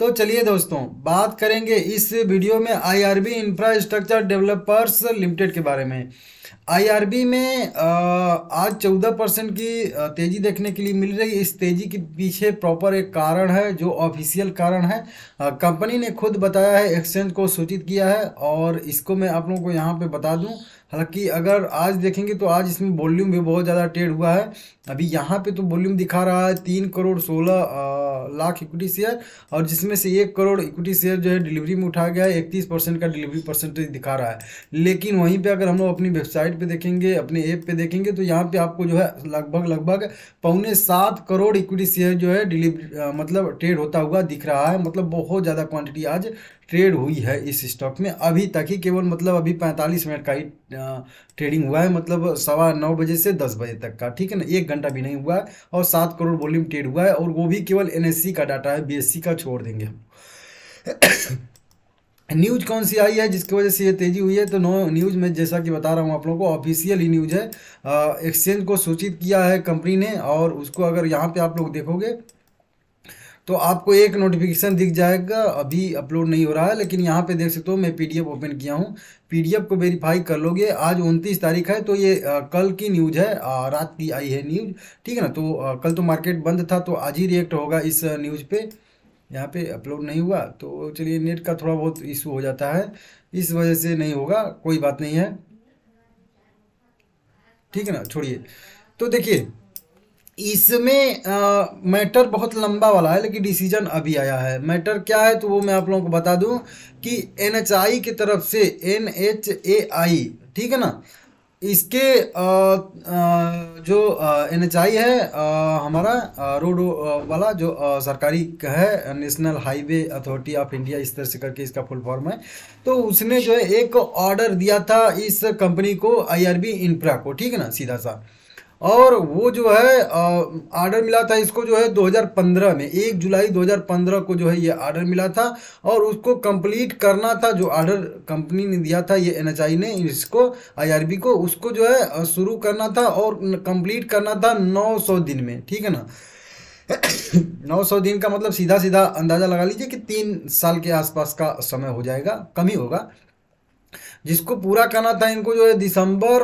तो चलिए दोस्तों बात करेंगे इस वीडियो में आईआरबी इंफ्रास्ट्रक्चर डेवलपर्स लिमिटेड के बारे में आईआरबी में आज चौदह परसेंट की तेज़ी देखने के लिए मिल रही इस तेज़ी के पीछे प्रॉपर एक कारण है जो ऑफिशियल कारण है कंपनी ने खुद बताया है एक्सचेंज को सूचित किया है और इसको मैं आप लोगों को यहाँ पे बता दूँ हालांकि अगर आज देखेंगे तो आज इसमें वॉल्यूम भी बहुत ज़्यादा ट्रेड हुआ है अभी यहाँ पे तो वॉल्यूम दिखा रहा है तीन करोड़ सोलह लाख इक्विटी शेयर और जिसमें से एक करोड़ इक्विटी शेयर जो है डिलीवरी में उठा गया है इकतीस परसेंट का डिलीवरी परसेंटेज दिखा रहा है लेकिन वहीं पर अगर हम लोग अपनी वेबसाइट पर देखेंगे अपने ऐप पर देखेंगे तो यहाँ पर आपको जो है लगभग लगभग पौने सात करोड़ इक्विटी शेयर जो है डिलीवरी मतलब ट्रेड होता हुआ दिख रहा है मतलब बहुत ज़्यादा क्वान्टिटी आज ट्रेड हुई है इस स्टॉक में अभी तक ही केवल मतलब अभी 45 मिनट का ही ट्रेडिंग हुआ है मतलब सवा नौ बजे से दस बजे तक का ठीक है ना एक घंटा भी नहीं हुआ है और सात करोड़ वॉल्यूम ट्रेड हुआ है और वो भी केवल एन e का डाटा है बी e का छोड़ देंगे हम न्यूज कौन सी आई है जिसकी वजह से ये तेजी हुई है तो नो न्यूज में जैसा कि बता रहा हूँ आप लोगों को ऑफिशियल ही न्यूज है एक्सचेंज को सूचित किया है कंपनी ने और उसको अगर यहाँ पे आप लोग देखोगे तो आपको एक नोटिफिकेशन दिख जाएगा अभी अपलोड नहीं हो रहा है लेकिन यहाँ पे देख सकते हो मैं पीडीएफ ओपन किया हूँ पीडीएफ को वेरीफाई कर लोगे आज उनतीस तारीख है तो ये कल की न्यूज़ है रात की आई है न्यूज़ ठीक है ना तो कल तो मार्केट बंद था तो आज ही रिएक्ट होगा इस न्यूज़ पे यहाँ पे अपलोड नहीं हुआ तो चलिए नेट का थोड़ा बहुत इशू हो जाता है इस वजह से नहीं होगा कोई बात नहीं है ठीक है ना छोड़िए तो देखिए इसमें मैटर बहुत लंबा वाला है लेकिन डिसीजन अभी आया है मैटर क्या है तो वो मैं आप लोगों को बता दूं कि एन की तरफ से एन एच ए आई ठीक है ना इसके आ, आ, जो एन एच आई है आ, हमारा रोड वाला जो आ, सरकारी है National Highway Authority of India इस तरह से करके इसका फुल फॉर्म है तो उसने जो है एक ऑर्डर दिया था इस कंपनी को आईआरबी इंफ्रा को ठीक है ना सीधा सा और वो जो है आर्डर मिला था इसको जो है 2015 में एक जुलाई 2015 को जो है ये आर्डर मिला था और उसको कंप्लीट करना था जो आर्डर कंपनी ने दिया था ये एनएचआई ने इसको आईआरबी को उसको जो है शुरू करना था और कंप्लीट करना था 900 दिन में ठीक है ना 900 दिन का मतलब सीधा सीधा अंदाज़ा लगा लीजिए कि तीन साल के आसपास का समय हो जाएगा कम ही होगा जिसको पूरा करना था इनको जो है दिसंबर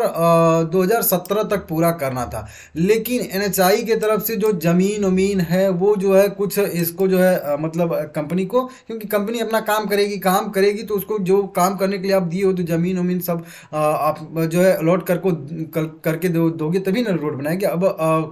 दो तक पूरा करना था लेकिन एन की तरफ से जो ज़मीन उमीन है वो जो है कुछ इसको जो है मतलब कंपनी को क्योंकि कंपनी अपना काम करेगी काम करेगी तो उसको जो काम करने के लिए आप दिए हो तो ज़मीन उमीन सब आप जो है अलॉट कर को कर, करके दो दोगे तभी ना रोड बनाएगी अब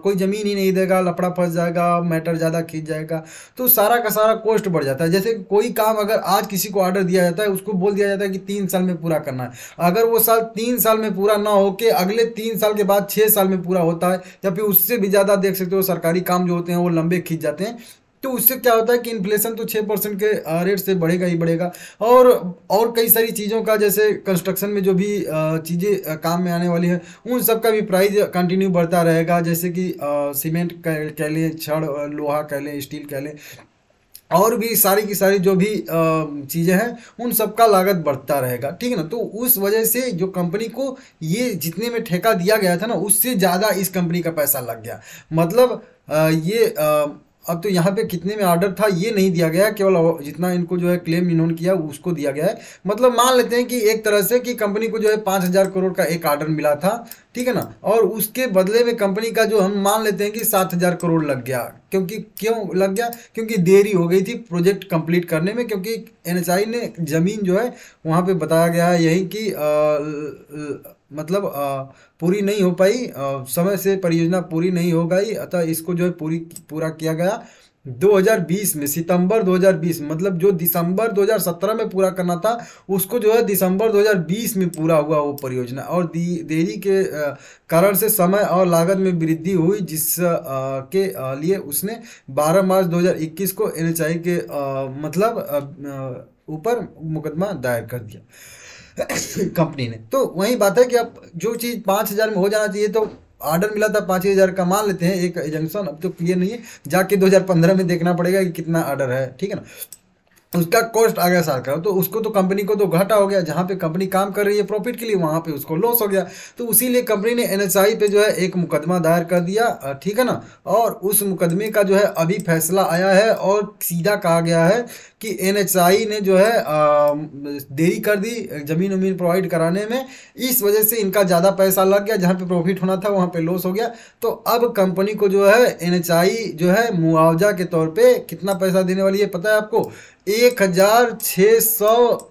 कोई ज़मीन ही नहीं देगा लपड़ा फंस जाएगा मैटर ज़्यादा खींच जाएगा तो सारा का सारा कॉस्ट बढ़ जाता है जैसे कोई काम अगर आज किसी को ऑर्डर दिया जाता है उसको बोल दिया जाता है कि तीन साल में पूरा करना है अगर वो साल तीन साल में पूरा ना हो के अगले तीन साल के बाद छः साल में पूरा होता है या फिर उससे भी ज़्यादा देख सकते हो सरकारी काम जो होते हैं वो लंबे खींच जाते हैं तो उससे क्या होता है कि इन्फ्लेशन तो छः परसेंट के रेट से बढ़ेगा ही बढ़ेगा और और कई सारी चीज़ों का जैसे कंस्ट्रक्शन में जो भी चीज़ें काम में आने वाली हैं उन सब का भी प्राइस कंटिन्यू बढ़ता रहेगा जैसे कि सीमेंट कह लें छड़ लोहा कह लें स्टील कह लें और भी सारी की सारी जो भी चीज़ें हैं उन सबका लागत बढ़ता रहेगा ठीक है ना तो उस वजह से जो कंपनी को ये जितने में ठेका दिया गया था ना उससे ज़्यादा इस कंपनी का पैसा लग गया मतलब ये अब तो यहाँ पे कितने में ऑर्डर था ये नहीं दिया गया केवल जितना इनको जो है क्लेम इन्होंने किया उसको दिया गया है मतलब मान लेते हैं कि एक तरह से कि कंपनी को जो है पाँच हज़ार करोड़ का एक ऑर्डर मिला था ठीक है ना और उसके बदले में कंपनी का जो हम मान लेते हैं कि सात हज़ार करोड़ लग गया क्योंकि क्यों लग गया क्योंकि देरी हो गई थी प्रोजेक्ट कंप्लीट करने में क्योंकि एन ने ज़मीन जो है वहाँ पर बताया गया है यही कि मतलब पूरी नहीं हो पाई समय से परियोजना पूरी नहीं हो गई अतः इसको जो है पूरी पूरा किया गया 2020 में सितंबर 2020 मतलब जो दिसंबर 2017 में पूरा करना था उसको जो है दिसंबर 2020 में पूरा हुआ वो परियोजना और देरी के कारण से समय और लागत में वृद्धि हुई जिस के लिए उसने 12 मार्च 2021 को एन के मतलब ऊपर मुकदमा दायर कर दिया कंपनी ने तो वही बात है कि अब जो चीज़ पाँच हज़ार में हो जाना चाहिए तो ऑर्डर मिला था पाँच हज़ार का मान लेते हैं एक एजेंशन अब तो क्लियर नहीं है जाके दो हज़ार पंद्रह में देखना पड़ेगा कि कितना ऑर्डर है ठीक है ना उसका कॉस्ट आ गया साल का तो उसको तो कंपनी को तो घाटा हो गया जहाँ पे कंपनी काम कर रही है प्रॉफिट के लिए वहाँ पे उसको लॉस हो गया तो उसीलिए कंपनी ने एनएचआई पे जो है एक मुकदमा दायर कर दिया ठीक है ना और उस मुकदमे का जो है अभी फैसला आया है और सीधा कहा गया है कि एनएचआई ने जो है आ, देरी कर दी ज़मीन वमीन प्रोवाइड कराने में इस वजह से इनका ज़्यादा पैसा लग गया जहाँ पर प्रॉफिट होना था वहाँ पर लॉस हो गया तो अब कंपनी को जो है एन जो है मुआवजा के तौर पर कितना पैसा देने वाली है पता है आपको एक हजार छः सौ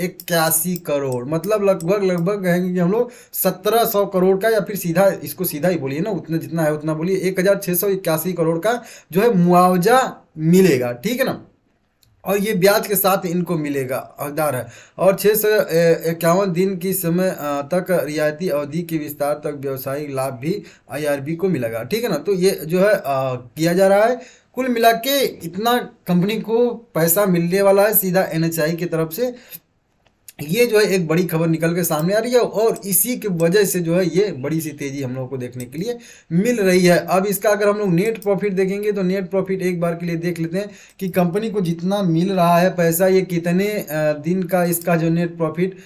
इक्यासी करोड़ मतलब लगभग लगभग कहेंगे कि हम लोग सत्रह सौ करोड़ का या फिर सीधा इसको सीधा ही बोलिए ना उतना जितना है उतना बोलिए एक हज़ार छः सौ इक्यासी करोड़ का जो है मुआवजा मिलेगा ठीक है ना और ये ब्याज के साथ इनको मिलेगा हकदार है और छः सौ इक्यावन दिन की समय तक रियायती अवधि के विस्तार तक व्यावसायिक लाभ भी आईआरबी को मिलेगा ठीक है ना तो ये जो है आ, किया जा रहा है कुल मिला के इतना कंपनी को पैसा मिलने वाला है सीधा एन की तरफ से ये जो है एक बड़ी खबर निकल के सामने आ रही है और इसी की वजह से जो है ये बड़ी सी तेजी हम लोग को देखने के लिए मिल रही है अब इसका अगर हम लोग नेट प्रॉफिट देखेंगे तो नेट प्रॉफिट एक बार के लिए देख लेते हैं कि कंपनी को जितना मिल रहा है पैसा ये कितने दिन का इसका जो नेट प्रॉफिट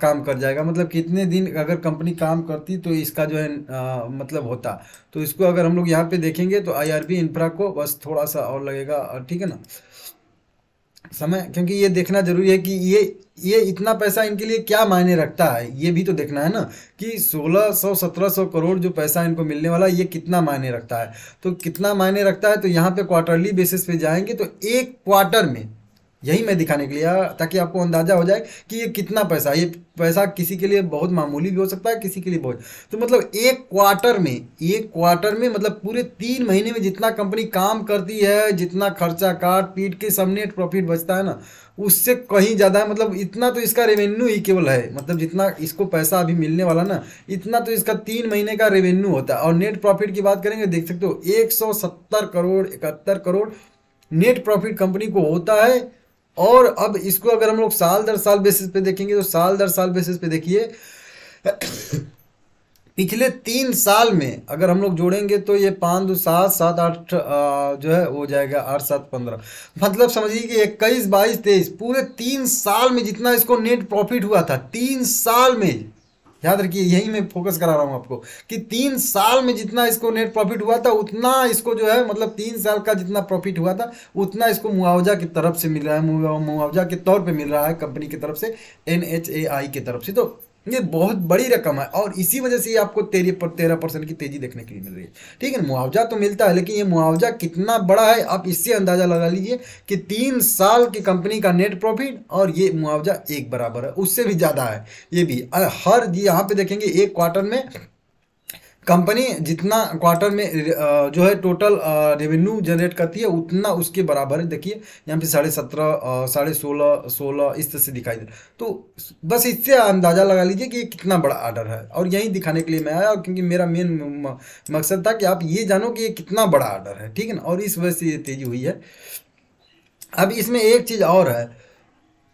काम कर जाएगा मतलब कितने दिन अगर कंपनी काम करती तो इसका जो है आ, मतलब होता तो इसको अगर हम लोग यहाँ पर देखेंगे तो आई इंफ्रा को बस थोड़ा सा और लगेगा ठीक है ना समय क्योंकि ये देखना जरूरी है कि ये ये इतना पैसा इनके लिए क्या मायने रखता है ये भी तो देखना है ना कि 1600 1700 करोड़ जो पैसा इनको मिलने वाला ये कितना मायने रखता है तो कितना मायने रखता है तो यहाँ पे क्वार्टरली बेसिस पे जाएंगे तो एक क्वार्टर में यही मैं दिखाने के लिए ताकि आपको अंदाज़ा हो जाए कि ये कितना पैसा ये पैसा किसी के लिए बहुत मामूली भी हो सकता है किसी के लिए बहुत तो मतलब एक क्वार्टर में एक क्वार्टर में मतलब पूरे तीन महीने में जितना कंपनी काम करती है जितना खर्चा काट पीट के सब नेट प्रॉफिट बचता है ना उससे कहीं ज़्यादा है मतलब इतना तो इसका रेवेन्यू ही केवल है मतलब जितना इसको पैसा अभी मिलने वाला ना इतना तो इसका तीन महीने का रेवेन्यू होता है और नेट प्रॉफिट की बात करेंगे देख सकते हो एक सौ सत्तर करोड़ इकहत्तर करोड़ नेट प्रॉफिट कंपनी को होता है और अब इसको अगर हम लोग साल दर साल बेसिस पे देखेंगे तो साल दर साल बेसिस पे देखिए पिछले तीन साल में अगर हम लोग जोड़ेंगे तो ये पाँच दो सात सात आठ जो है हो जाएगा आठ सात पंद्रह मतलब समझिए कि इक्कीस बाईस तेईस पूरे तीन साल में जितना इसको नेट प्रॉफिट हुआ था तीन साल में याद रखिए यही मैं फोकस करा रहा हूँ आपको कि तीन साल में जितना इसको नेट प्रॉफिट हुआ था उतना इसको जो है मतलब तीन साल का जितना प्रॉफिट हुआ था उतना इसको मुआवजा की तरफ से मिल रहा है मुआवजा के तौर पर मिल रहा है कंपनी की तरफ से एन की तरफ से तो ये बहुत बड़ी रकम है और इसी वजह से आपको तेरह पर तेरह परसेंट की तेजी देखने के लिए मिल रही है ठीक है मुआवजा तो मिलता है लेकिन ये मुआवजा कितना बड़ा है आप इससे अंदाज़ा लगा लीजिए कि तीन साल की कंपनी का नेट प्रॉफिट और ये मुआवजा एक बराबर है उससे भी ज़्यादा है ये भी हर यहाँ पे देखेंगे एक क्वार्टर में कंपनी जितना क्वार्टर में जो है टोटल रेवेन्यू जनरेट करती है उतना उसके बराबर है देखिए यहाँ पे साढ़े सत्रह साढ़े सोलह सोलह इस तरह से दिखाई दे तो बस इससे अंदाज़ा लगा लीजिए कि ये कितना बड़ा आर्डर है और यही दिखाने के लिए मैं आया क्योंकि मेरा मेन मकसद था कि आप ये जानो कि ये कितना बड़ा आर्डर है ठीक है ना और इस वजह से ये तेज़ी हुई है अब इसमें एक चीज़ और है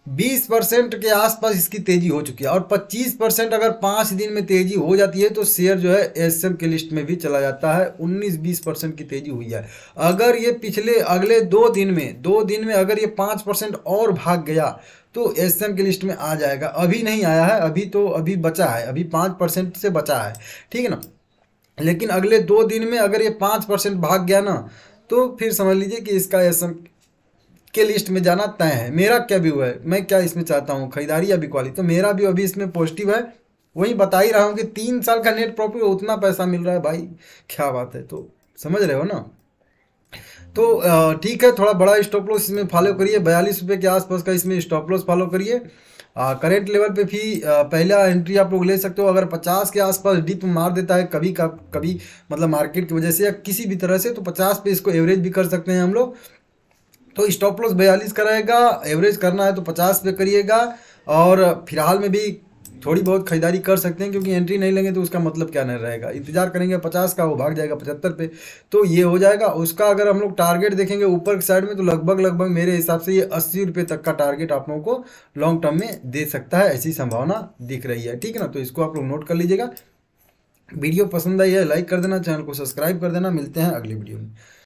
बीस परसेंट के आसपास इसकी तेजी हो चुकी है और पच्चीस परसेंट अगर पाँच दिन में तेजी हो जाती है तो शेयर जो है एस के लिस्ट में भी चला जाता है उन्नीस बीस परसेंट की तेजी हुई है अगर ये पिछले अगले दो दिन में दो दिन में अगर ये पाँच परसेंट और भाग गया तो एस के लिस्ट में आ जाएगा अभी नहीं आया है अभी तो अभी बचा है अभी पाँच परसेंट से बचा है ठीक है ना लेकिन अगले दो दिन में अगर ये पाँच परसेंट भाग गया ना तो फिर समझ लीजिए कि इसका एस के लिस्ट में जाना तय है मेरा क्या व्यू है मैं क्या इसमें चाहता हूँ खरीदारी या बिकवाली तो मेरा व्यू अभी इसमें पॉजिटिव है वही बता ही रहा हूँ कि तीन साल का नेट प्रॉफिट उतना पैसा मिल रहा है भाई क्या बात है तो समझ रहे हो ना तो ठीक है थोड़ा बड़ा स्टॉप लॉस इसमें फॉलो करिए बयालीस रुपये के आसपास का इसमें स्टॉप लॉस फॉलो करिए करेंट लेवल पे भी पहला एंट्री आप लोग ले सकते हो अगर 50 के आसपास डिप मार देता है कभी का कभी मतलब मार्केट की वजह से या किसी भी तरह से तो 50 पे इसको एवरेज भी कर सकते हैं हम लोग तो स्टॉप लॉस बयालीस का रहेगा एवरेज करना है तो पचास पे करिएगा और फिलहाल में भी थोड़ी बहुत खरीदारी कर सकते हैं क्योंकि एंट्री नहीं लेंगे तो उसका मतलब क्या नहीं रहेगा इंतजार करेंगे पचास का वो भाग जाएगा पचहत्तर पे तो ये हो जाएगा उसका अगर हम लोग टारगेट देखेंगे ऊपर के साइड में तो लगभग लगभग मेरे हिसाब से ये अस्सी रुपये तक का टारगेट आप लोगों को लॉन्ग टर्म में दे सकता है ऐसी संभावना दिख रही है ठीक है ना तो इसको आप लोग नोट कर लीजिएगा वीडियो पसंद आई है लाइक कर देना चैनल को सब्सक्राइब कर देना मिलते हैं अगली वीडियो में